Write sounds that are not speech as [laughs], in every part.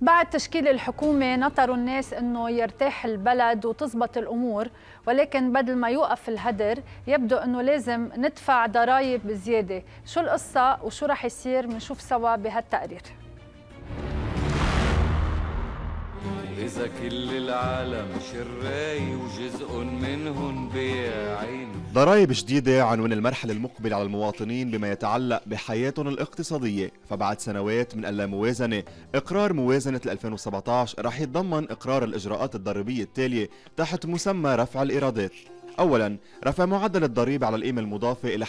بعد تشكيل الحكومة نطروا الناس أنه يرتاح البلد وتزبط الأمور ولكن بدل ما يوقف الهدر يبدو أنه لازم ندفع ضرائب زيادة شو القصة وشو رح يصير بنشوف سوا بهالتقرير إذا كل العالم شراي وجزء منهم بياعين ضرائب جديدة عنوان المرحلة المقبلة على المواطنين بما يتعلق بحياتهم الاقتصادية فبعد سنوات من اللاموازنة إقرار موازنة 2017 رح يتضمن إقرار الإجراءات الضريبية التالية تحت مسمى رفع الإيرادات أولا رفع معدل الضريبة على القيمة المضافة إلى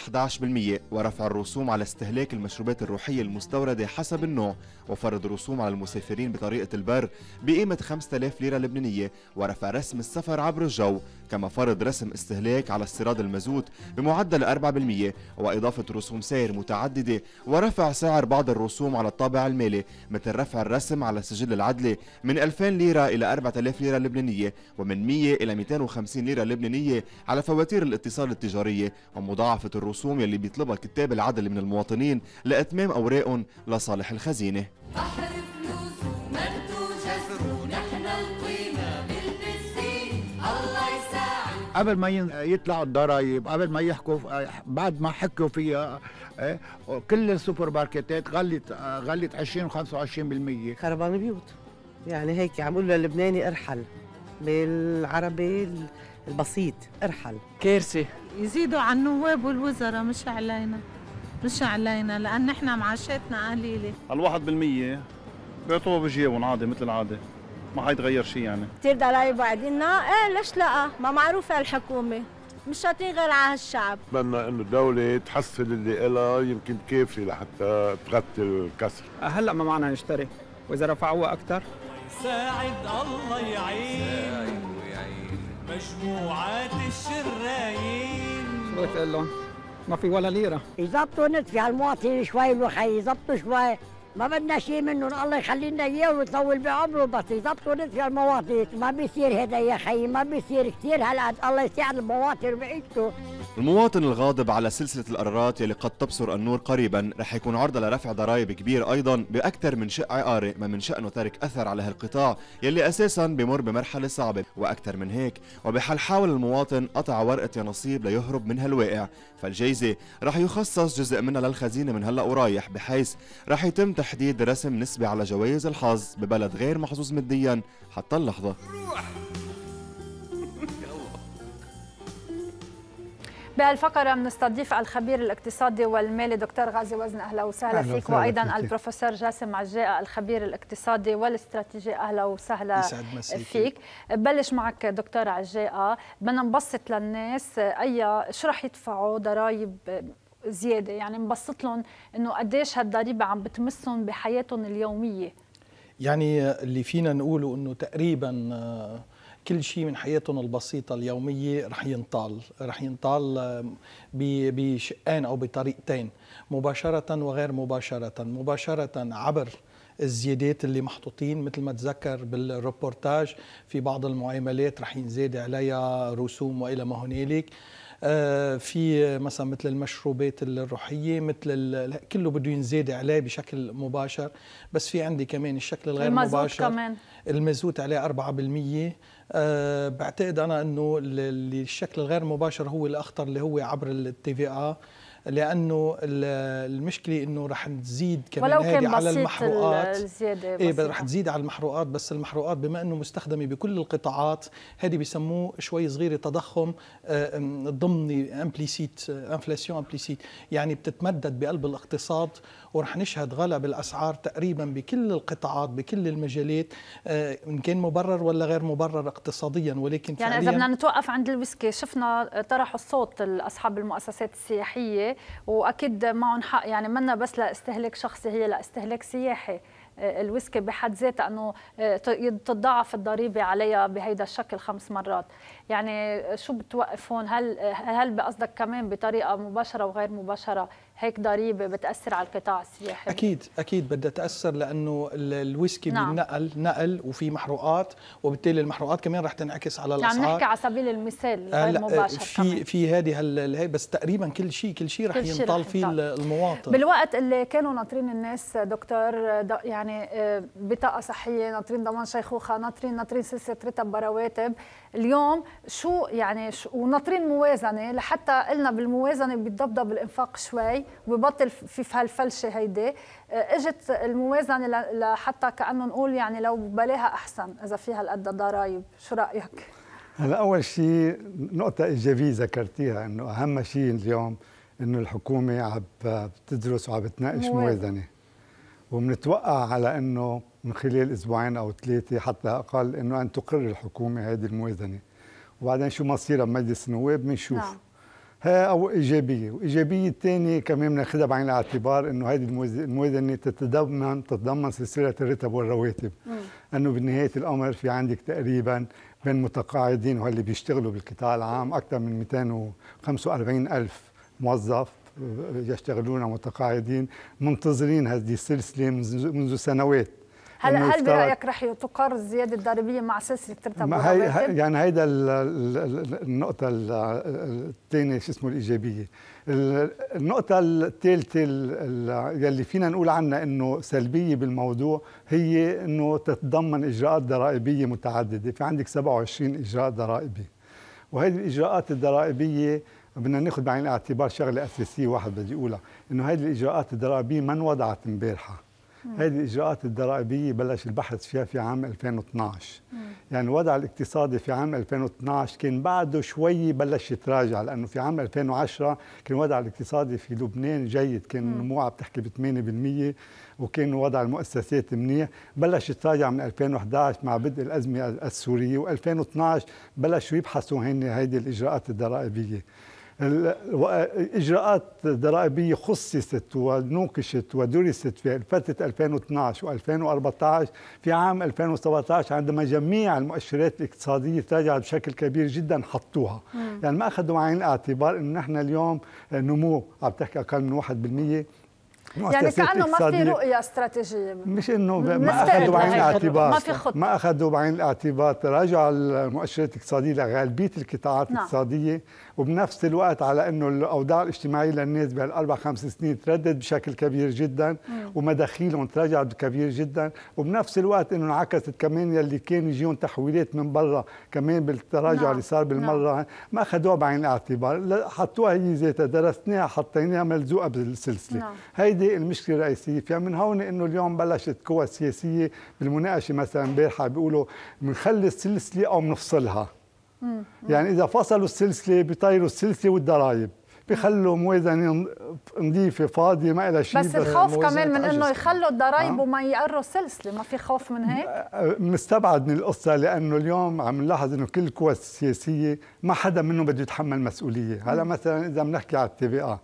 11% ورفع الرسوم على استهلاك المشروبات الروحية المستوردة حسب النوع وفرض رسوم على المسافرين بطريقة البر بقيمة 5000 ليرة لبنانية ورفع رسم السفر عبر الجو كما فرض رسم استهلاك على استيراد المازوت بمعدل 4% وإضافة رسوم سير متعددة ورفع سعر بعض الرسوم على الطابع المالي مثل رفع الرسم على سجل العدلة من 2000 ليرة إلى 4000 ليرة لبنانية ومن 100 إلى 250 ليرة لبنانية على فواتير الاتصال التجارية ومضاعفة الرسوم يلي بيطلبها كتاب العدل من المواطنين لإتمام أوراقهم لصالح الخزينة قبل ما يطلعوا الضرايب قبل ما يحكوا بعد ما حكوا فيها آه، كل السوبر ماركتات غلت آه، غلت 20 و25% خربانه بيوت يعني هيك عم عملوا للبناني ارحل بالعربي البسيط ارحل كارثة يزيدوا على النواب والوزراء مش علينا مش علينا لأن نحن معاشاتنا قليلة الواحد بالمية بيعطوها بجيبهم عادي مثل العادة ما حيتغير شيء يعني كثير علي بعدنا ايه ليش لا ما معروفة الحكومة مش شاطرين غير على هالشعب بتمنى انه الدولة تحصل اللي إلها يمكن كافي لحتى تغطي الكسر هلا ما معنا نشتري وإذا رفعوها أكثر ساعد الله يعين مجموعات الشرايين شو بدك تقول لهم؟ ما في ولا ليرة يظبطوا نتفي على المواطنين شوي الوخي يظبطوا شوي ما بدنا شيء منهم الله يخلي لنا اياه ويطول بعمره بس يظبطوا نتفي على المواطن ما بيصير هذا يا خي ما بيصير كثير هالقد الله يساعد المواطن بعيشته المواطن الغاضب على سلسلة القرارات يلي قد تبصر النور قريبا رح يكون عرضة لرفع ضرائب كبير أيضا بأكثر من شق عقاري ما من شأنه ترك أثر على هالقطاع يلي أساسا بمر بمرحلة صعبة وأكثر من هيك وبحال حاول المواطن قطع ورقة نصيب ليهرب من هالواقع فالجيزة رح يخصص جزء منها للخزينة من هلأ ورايح بحيث رح يتم تحديد رسم نسبة على جوائز الحظ ببلد غير محظوظ ماديا حتى اللحظة روح. بهالفقرة بنستضيف الخبير الاقتصادي والمالي دكتور غازي وزن أهلا وسهلا أهل فيك وأيضا فيك. البروفيسور جاسم عجاء الخبير الاقتصادي والاستراتيجي أهلا وسهلا فيك بلش معك دكتور عجاء بدنا نبسط للناس أي شو رح يدفعوا ضرائب زيادة يعني نبسط لهم أنه قديش هالضريبة عم بتمسهم بحياتهم اليومية يعني اللي فينا نقوله أنه تقريباً كل شيء من حياتهم البسيطة اليومية رح ينطال رح ينطال بشقين أو بطريقتين مباشرة وغير مباشرة مباشرة عبر الزيادات اللي محطوطين مثل ما تذكر بالروبورتاج في بعض المعاملات رح ينزاد عليها رسوم والى ما هنالك آه، في مثلا مثل المشروبات الروحيه مثل كله بده ينزاد عليه بشكل مباشر بس في عندي كمان الشكل الغير مباشر كمان المازوت عليه 4% بالمية آه، بعتقد انا انه الشكل الغير مباشر هو الاخطر اللي هو عبر التي في ا لانه المشكله انه رح تزيد كمان ولو على المحروقات ولو ايه رح تزيد على المحروقات بس المحروقات بما انه مستخدمه بكل القطاعات هذه بسموه شوي صغيره تضخم آه، ضمني امبليسيت انفلاسيون آه، امبليسيت يعني بتتمدد بقلب الاقتصاد ورح نشهد غلا بالاسعار تقريبا بكل القطاعات بكل المجالات آه، ان كان مبرر ولا غير مبرر اقتصاديا ولكن يعني اذا بدنا نتوقف عند الويسكي شفنا آه، طرحوا الصوت اصحاب المؤسسات السياحيه واكيد معهم حق يعني منا بس لاستهلاك شخصي هي لاستهلاك سياحي آه، الويسكي بحد ذاتها انه تضاعف الضريبه عليها بهيدا الشكل خمس مرات يعني شو بتوقف هون هل هل بقصدك كمان بطريقه مباشره وغير مباشره هيك ضريبه بتاثر على القطاع السياحي اكيد اكيد بدها تاثر لانه الويسكي نعم. بالنقل نقل وفي محروقات وبالتالي المحروقات كمان رح تنعكس على يعني الاسعار عم نحكي على سبيل المثال آه، غير آه، مباشر في كمان. في هذه هل... بس تقريبا كل شيء كل شيء رح ينطال فيه المواطن بالوقت اللي كانوا ناطرين الناس دكتور يعني آه، بطاقه صحيه ناطرين ضمان شيخوخه ناطرين ناطرين سلسله رتب برواتب اليوم شو يعني شو وناطرين موازنه لحتى قلنا بالموازنه بيتضبضب الانفاق شوي وببطل في هالفلشه هيدي آه، اجت الموازنه لحتى كانه نقول يعني لو بلاها احسن اذا في هالقد ضرائب شو رايك؟ هلا اول شيء نقطه ايجابيه ذكرتيها انه اهم شيء اليوم انه الحكومه عم بتدرس وعم بتناقش موازنه وبنتوقع على انه من خلال اسبوعين او ثلاثه حتى اقل انه ان تقر الحكومه هذه الموازنه وبعدين شو مصيرها بمجلس النواب بنشوف نعم. ها او ايجابيه وايجابيه الثانيه كمان بناخذها بعين الاعتبار انه هذه الموازنه تتضمن تتضمن سلسله الرتب والرواتب انه بنهايه الامر في عندك تقريبا بين متقاعدين واللي بيشتغلوا بالقطاع العام اكثر من 245 الف موظف آه، يشتغلون متقاعدين منتظرين هذه السلسله منذ سنوات هل هل برايك رح تقر الزياده الضريبيه مع سلسله ترتب هي يعني هيدا النقطه الثانيه شو اسمه الايجابيه النقطة الثالثة يلي فينا نقول عنها انه سلبية بالموضوع هي انه تتضمن اجراءات ضرائبية متعددة، في عندك 27 اجراء ضرائبي. وهذه الاجراءات الضرائبيه بدنا ناخذ بعين الاعتبار شغله اساسيه واحد بدي اقولها انه هذه الاجراءات الضرائبيه ما انوضعت امبارحه هذه الاجراءات الضرائبيه بلش البحث فيها في عام 2012 مم. يعني الوضع الاقتصادي في عام 2012 كان بعده شوي بلش يتراجع لانه في عام 2010 كان الوضع الاقتصادي في لبنان جيد كان النمو عم تحكي ب 8% وكان وضع المؤسسات منيح بلش يتراجع من 2011 مع بدء الازمه السوريه و2012 بلشوا يبحثوا هن هيدي الاجراءات الضرائبيه إجراءات ضرائبية خصصت ونوقشت ودرست في فترة 2012 و2014 في عام 2017 عندما جميع المؤشرات الاقتصادية تراجعت بشكل كبير جدا حطوها مم. يعني ما أخذوا عين الاعتبار أن نحن اليوم نمو عم تحكي أقل من 1% يعني كانه ما في رؤيه استراتيجيه مش انه ما اخذوا بعين الاعتبار ما في خطه ما اخذوا بعين الاعتبار تراجع المؤشرات الاقتصاديه لغالبيه القطاعات نعم. الاقتصاديه وبنفس الوقت على انه الاوضاع الاجتماعيه للناس بهالاربع خمس سنين تردد بشكل كبير جدا ومداخيلهم تراجعت كبير جدا وبنفس الوقت انه انعكست كمان يلي كان يجيهم تحويلات من برا كمان بالتراجع نعم. اللي صار بالمره نعم. ما اخذوها بعين الاعتبار حطوها هي ذاتها درسناها حطيناها ملزوقه بالسلسله نعم. هيدي هيدي المشكله الرئيسيه فيها من هون انه اليوم بلشت قوى سياسيه بالمناقشه مثلا امبارحه بيقولوا بنخلي السلسله او بنفصلها يعني اذا فصلوا السلسله بيطيروا السلسله والضرائب بخلوا موازنه نظيفه فاضيه ما لها شيء بس, الخوف كمان من انه يخلوا الضرائب آه. وما يقروا السلسله ما في خوف من هيك؟ آه، مستبعد من القصه لانه اليوم عم نلاحظ انه كل القوى السياسيه ما حدا منهم بده يتحمل مسؤوليه، هلا مثلا اذا بنحكي على التبقى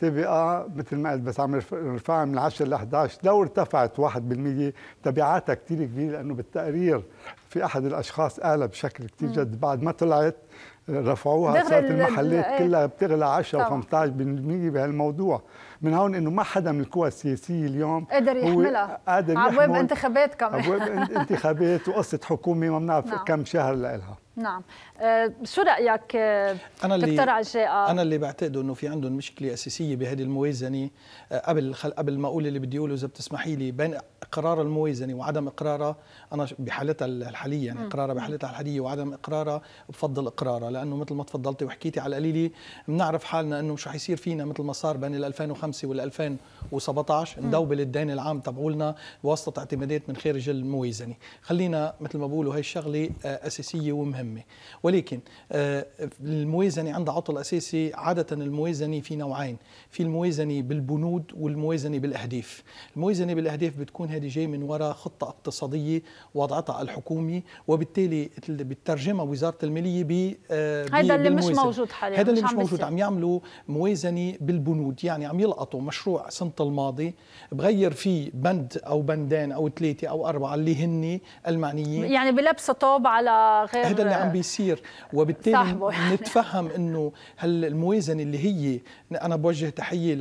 تبقى مثل ما قلت بس عم نرفع من 10 ل 11 لو ارتفعت 1% تبعاتها كثير كبيره لانه بالتقرير في احد الاشخاص قالها بشكل كثير جد بعد ما طلعت رفعوها صارت المحلات إيه. كلها بتغلى 10 و15% بهالموضوع من هون انه ما حدا من القوى السياسيه اليوم قادر يحملها قادر يحملها عبواب انتخابات كمان ابواب انتخابات وقصه حكومه ما بنعرف نعم. كم شهر لها نعم آه، شو رايك آه، انا اللي عجاقة؟ انا اللي بعتقد انه في عندهم مشكله اساسيه بهذه الموازنه آه، قبل قبل ما اقول اللي بدي اقوله اذا بتسمحي لي بين اقرار الموازنه وعدم اقرارها انا بحالتها الحاليه يعني اقرارها بحالتها الحاليه وعدم اقرارها بفضل اقرارها لانه مثل ما تفضلتي وحكيتي على القليله بنعرف حالنا انه مش حيصير فينا مثل ما صار بين ال 2005 وال 2017 ندوبل الدين العام تبعولنا بواسطه اعتمادات من خارج الموازنه خلينا مثل ما بقولوا هي الشغله اساسيه ومهمه مهمة ولكن آه، الموازنة عندها عطل أساسي عادة الموازنة في نوعين في الموازنة بالبنود والموازنة بالأهداف الموازنة بالأهداف بتكون هذه جاي من وراء خطة اقتصادية وضعتها الحكومة وبالتالي بترجمها وزارة المالية آه، ب هذا اللي مش موجود حاليا هذا اللي مش موجود عم يعملوا موازنة بالبنود يعني عم يلقطوا مشروع سنة الماضي بغير فيه بند أو بندان أو ثلاثة أو أربعة اللي هن المعنيين يعني بلبسوا طوب على غير هذا اللي عم بيصير وبالتالي صاحبه. نتفهم انه هالموازنه اللي هي انا بوجه تحيه ل...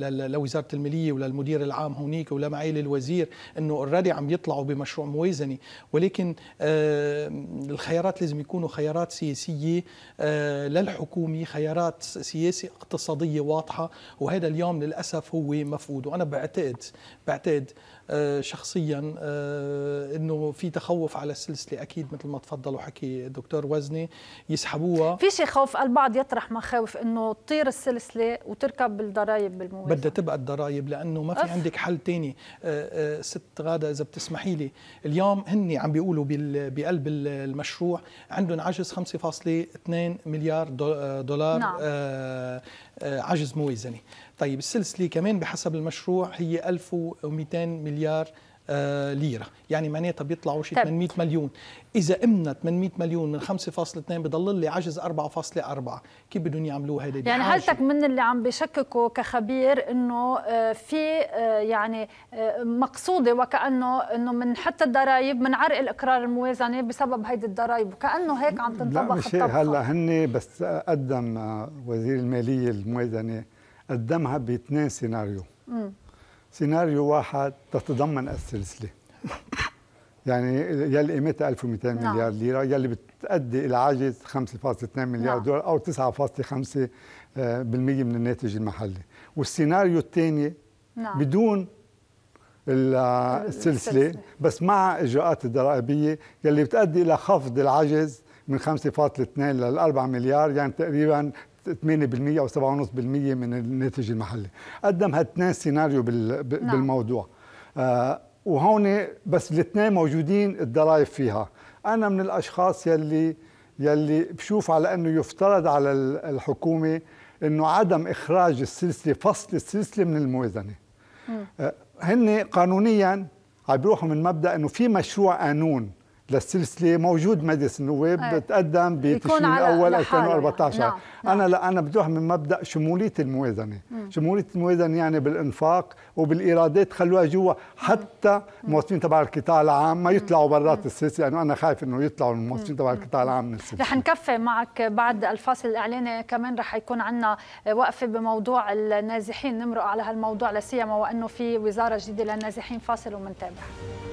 ل... لوزاره الماليه وللمدير العام هونيك ولمعالي الوزير انه اوريدي عم يطلعوا بمشروع موازنه ولكن آه الخيارات لازم يكونوا خيارات سياسيه آه للحكومه خيارات سياسه اقتصاديه واضحه وهذا اليوم للاسف هو مفقود وانا بعتقد بعتقد آه، شخصيا آه، انه في تخوف على السلسله اكيد مثل ما تفضل وحكي دكتور وزني يسحبوها في شي خوف البعض يطرح مخاوف انه تطير السلسله وتركب الضرائب بالموازنه بدها تبقى الضرائب لانه ما في أف. عندك حل ثاني آه، ست غاده اذا بتسمحي لي اليوم هن عم بيقولوا بقلب المشروع عندهم عجز 5.2 مليار دولار نعم. عجز موازنه طيب السلسلة كمان بحسب المشروع هي 1200 مليار آه، ليره يعني معناتها بيطلعوا شيء 800 مليون اذا امنا 800 مليون من 5.2 بضل لي عجز 4.4 كيف بدهم يعملوا هذا يعني حالتك من اللي عم بشككوا كخبير انه آه، في آه، يعني مقصوده وكانه انه من حتى الضرائب من عرق الاقرار الموازنه بسبب هيدي الضرائب وكانه هيك عم تنطبخ لا هلا هن بس قدم وزير الماليه الموازنه قدمها باثنين سيناريو مم. سيناريو واحد تتضمن السلسله [laughs] يعني يلي قيمتها 1200 نعم. مليار ليره يلي بتؤدي الى عجز 5.2 مليار نعم. دولار او 9.5% آه، من الناتج المحلي والسيناريو الثاني نعم. بدون آه، السلسله بس مع اجراءات الضرائبيه يلي بتؤدي الى خفض العجز من 5.2 لل 4 مليار يعني تقريبا 8% او 7.5% من الناتج المحلي قدم هالثنين سيناريو بال... نعم. بالموضوع آه وهون بس الاثنين موجودين الضرائب فيها انا من الاشخاص يلي يلي بشوف على انه يفترض على الحكومه انه عدم اخراج السلسله فصل السلسله من الموازنه آه هن قانونيا عم من مبدا انه في مشروع قانون للسلسله موجود مجلس النواب أيه. تقدم بتشرين الاول 2014 نعم. انا لا انا بدوح من مبدا شموليه الموازنه مم. شموليه الموازنه يعني بالانفاق وبالايرادات خلوها جوا حتى المواطنين تبع القطاع العام ما يطلعوا برات السلسله لانه يعني انا خايف انه يطلعوا المواطنين تبع القطاع العام من السلسله رح نكفي معك بعد الفاصل الاعلاني كمان رح يكون عندنا وقفه بموضوع النازحين نمرق على هالموضوع لسيما وانه في وزاره جديده للنازحين فاصل ومنتابع